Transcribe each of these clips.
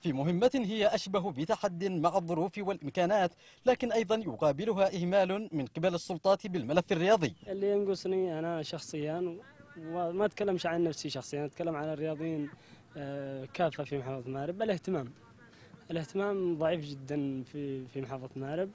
في مهمة هي أشبه بتحد مع الظروف والإمكانات لكن أيضا يقابلها إهمال من قبل السلطات بالملف الرياضي اللي ينقصني أنا شخصيا وما أتكلمش عن نفسي شخصيا أتكلم عن الرياضيين آه، كافة في محافظة مارب الاهتمام الاهتمام ضعيف جدا في في محافظة مارب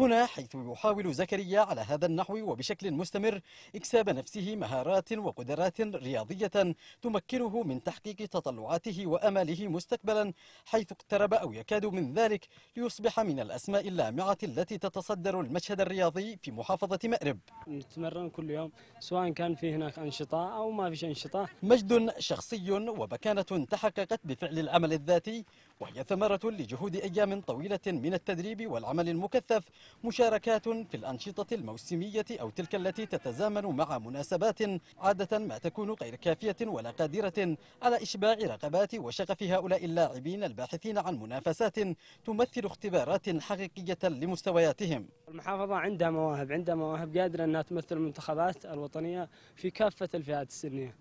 هنا حيث يحاول زكريا على هذا النحو وبشكل مستمر إكساب نفسه مهارات وقدرات رياضية تمكنه من تحقيق تطلعاته وأماله مستقبلا حيث اقترب أو يكاد من ذلك ليصبح من الأسماء اللامعة التي تتصدر المشهد الرياضي في محافظة مأرب نتمرن كل يوم سواء كان في هناك أنشطة أو ما فيش أنشطة مجد شخصي ومكانة تحققت بفعل العمل الذاتي وهي ثمرة لجهود أيام طويلة من التدريب والعمل المكثف مشاركات في الأنشطة الموسمية أو تلك التي تتزامن مع مناسبات عادة ما تكون غير كافية ولا قادرة على إشباع رغبات وشغف هؤلاء اللاعبين الباحثين عن منافسات تمثل اختبارات حقيقية لمستوياتهم المحافظة عندها مواهب عندها مواهب قادرة أنها تمثل المنتخبات الوطنية في كافة الفئات السنية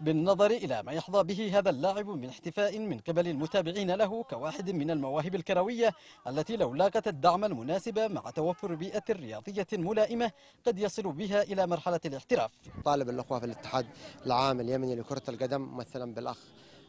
بالنظر إلى ما يحظى به هذا اللاعب من احتفاء من قبل المتابعين له كواحد من المواهب الكروية التي لو لاقت الدعم المناسب مع توفر بيئة رياضية ملائمة قد يصل بها إلى مرحلة الاحتراف طالب الأخوة في الاتحاد العام اليمني لكرة القدم مثلا بالأخ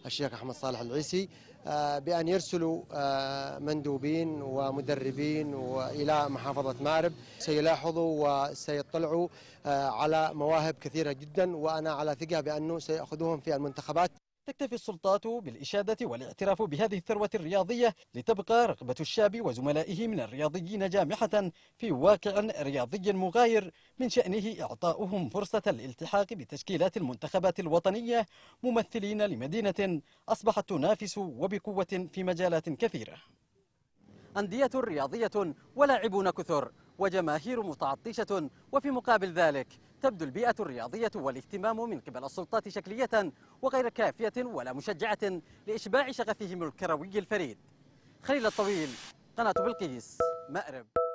الشيخ أحمد صالح العيسي آه، بأن يرسلوا آه، مندوبين ومدربين إلى محافظة مارب سيلاحظوا وسيطلعوا آه، على مواهب كثيرة جدا وأنا على ثقة بأنه سيأخذوهم في المنتخبات تكتفي السلطات بالإشادة والاعتراف بهذه الثروة الرياضية لتبقى رغبة الشاب وزملائه من الرياضيين جامحة في واقع رياضي مغاير من شأنه إعطاؤهم فرصة الالتحاق بتشكيلات المنتخبات الوطنية ممثلين لمدينة أصبحت تنافس وبقوة في مجالات كثيرة أندية رياضية ولاعبون كثر وجماهير متعطشة وفي مقابل ذلك تبدو البيئة الرياضية والاهتمام من قبل السلطات شكلية وغير كافية ولا مشجعة لإشباع شغفهم الكروي الفريد خليل الطويل قناة بلقيس مأرب